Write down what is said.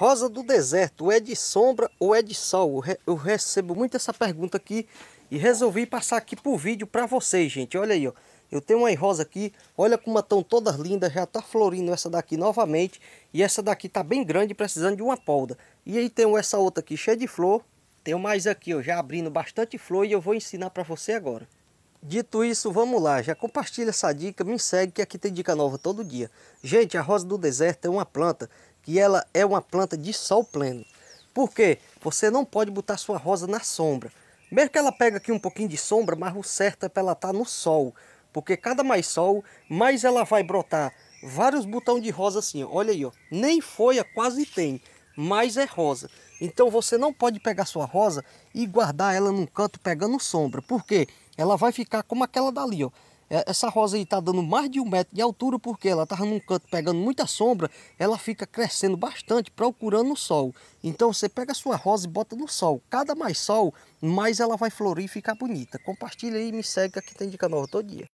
Rosa do deserto, é de sombra ou é de sol? Eu recebo muito essa pergunta aqui e resolvi passar aqui por vídeo para vocês, gente. Olha aí, ó. Eu tenho uma rosa aqui, olha como estão todas lindas, já está florindo essa daqui novamente. E essa daqui está bem grande, precisando de uma polda. E aí tem essa outra aqui cheia de flor. Tenho mais aqui, ó, já abrindo bastante flor e eu vou ensinar para você agora. Dito isso, vamos lá, já compartilha essa dica, me segue que aqui tem dica nova todo dia. Gente, a rosa do deserto é uma planta que ela é uma planta de sol pleno. Por quê? Você não pode botar sua rosa na sombra. Mesmo que ela pegue aqui um pouquinho de sombra, mas o certo é para ela estar tá no sol. Porque cada mais sol, mais ela vai brotar vários botões de rosa assim. Olha aí, ó. nem folha quase tem, mas é rosa. Então você não pode pegar sua rosa e guardar ela num canto pegando sombra. Por quê? Ela vai ficar como aquela dali, ó. É, essa rosa aí está dando mais de um metro de altura porque ela estava num canto pegando muita sombra, ela fica crescendo bastante procurando o sol. Então você pega a sua rosa e bota no sol. Cada mais sol, mais ela vai florir e ficar bonita. Compartilha aí e me segue aqui tem dica nova todo dia.